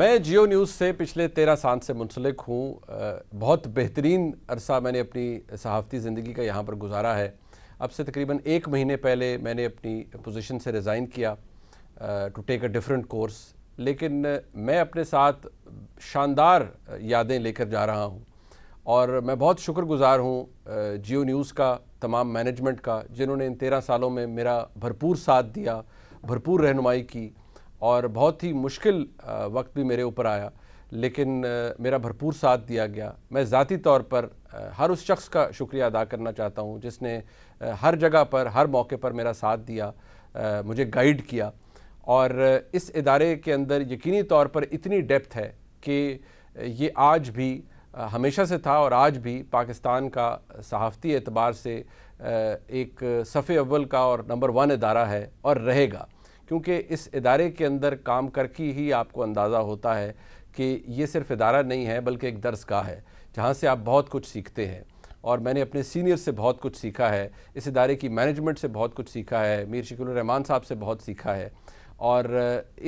मैं जियो न्यूज़ से पिछले तेरह साल से मुंसलिक हूँ बहुत बेहतरीन अरसा मैंने अपनी सहाफ़ती ज़िंदगी का यहाँ पर गुजारा है अब से तकरीबन एक महीने पहले मैंने अपनी पोजीशन से रिज़ाइन किया to take a different course लेकिन मैं अपने साथ शानदार यादें लेकर जा रहा हूँ और मैं बहुत शुक्रगुजार हूँ जियो न्यूज़ का तमाम मैनेजमेंट का जिन्होंने इन तेरह सालों में मेरा भरपूर साथ दिया भरपूर रहनुमाई की और बहुत ही मुश्किल वक्त भी मेरे ऊपर आया लेकिन मेरा भरपूर साथ दिया गया मैं ज़ाती तौर पर हर उस शख्स का शुक्रिया अदा करना चाहता हूँ जिसने हर जगह पर हर मौके पर मेरा साथ दिया मुझे गाइड किया और इस इदारे के अंदर यकीनी तौर पर इतनी डेप्थ है कि ये आज भी हमेशा से था और आज भी पाकिस्तान का सहाफ़ती एतबार से एक सफ़े अव्वल का और नंबर वन अदारा है और रहेगा क्योंकि इस इदारे के अंदर काम करके ही आपको अंदाज़ा होता है कि ये सिर्फ इदारा नहीं है बल्कि एक दर्ज का है जहाँ से आप बहुत कुछ सीखते हैं और मैंने अपने सीनियर से बहुत कुछ सीखा है इस इदारे की मैनेजमेंट से बहुत कुछ सीखा है मीर शिकुल रहमान साहब से बहुत सीखा है और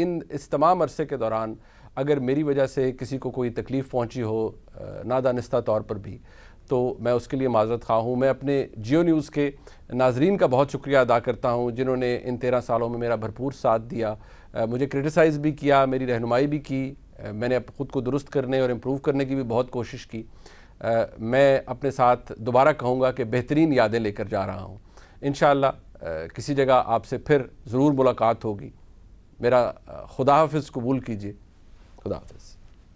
इन इस तमाम अरसे के दौरान अगर मेरी वजह से किसी को कोई तकलीफ़ पहुंची हो नादानस्ता तौर पर भी तो मैं उसके लिए माजरत खा हूँ मैं अपने जियो न्यूज़ के नाजरीन का बहुत शुक्रिया अदा करता हूँ जिन्होंने इन तेरह सालों में मेरा भरपूर साथ दिया मुझे क्रिटिसाइज़ भी किया मेरी रहनुमाई भी की मैंने ख़ुद को दुरुस्त करने और इम्प्रूव करने की भी बहुत कोशिश की मैं अपने साथ दोबारा कहूँगा कि बेहतरीन यादें लेकर जा रहा हूँ इन किसी जगह आपसे फिर ज़रूर मुलाकात होगी मेरा खुदा हाफ कबूल कीजिए खुदा हाफ़